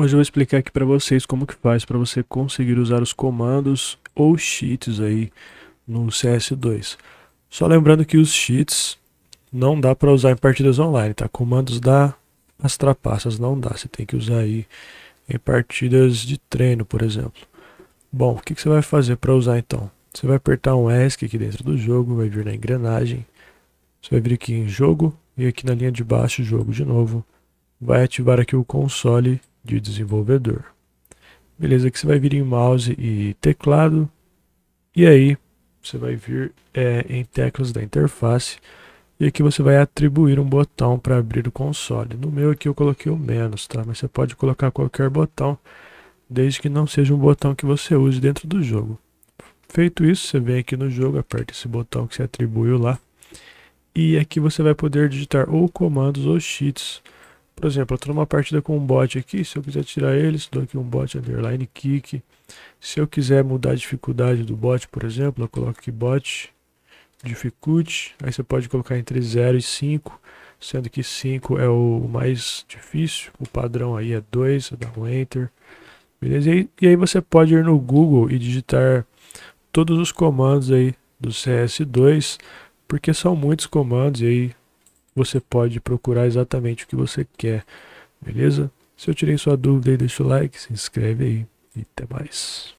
Hoje eu vou explicar aqui para vocês como que faz para você conseguir usar os comandos ou cheats aí no CS2. Só lembrando que os cheats não dá para usar em partidas online, tá? Comandos dá, as trapaças não dá. Você tem que usar aí em partidas de treino, por exemplo. Bom, o que, que você vai fazer para usar então? Você vai apertar um ESC aqui dentro do jogo, vai vir na engrenagem. Você vai vir aqui em jogo e aqui na linha de baixo, jogo de novo. Vai ativar aqui o console de desenvolvedor. Beleza, que você vai vir em mouse e teclado. E aí, você vai vir é, em teclas da interface. E aqui você vai atribuir um botão para abrir o console. No meu aqui eu coloquei o menos, tá? Mas você pode colocar qualquer botão, desde que não seja um botão que você use dentro do jogo. Feito isso, você vem aqui no jogo, aperta esse botão que você atribuiu lá. E aqui você vai poder digitar ou comandos ou cheats por exemplo, eu estou numa partida com um bot aqui, se eu quiser tirar eles, dou aqui um bot underline kick. Se eu quiser mudar a dificuldade do bot, por exemplo, eu coloco aqui bot dificulte. Aí você pode colocar entre 0 e 5, sendo que 5 é o mais difícil, o padrão aí é 2, você dá um enter. Beleza? E aí, e aí você pode ir no Google e digitar todos os comandos aí do CS2, porque são muitos comandos e aí você pode procurar exatamente o que você quer, beleza? Se eu tirei sua dúvida deixa o like, se inscreve aí e até mais.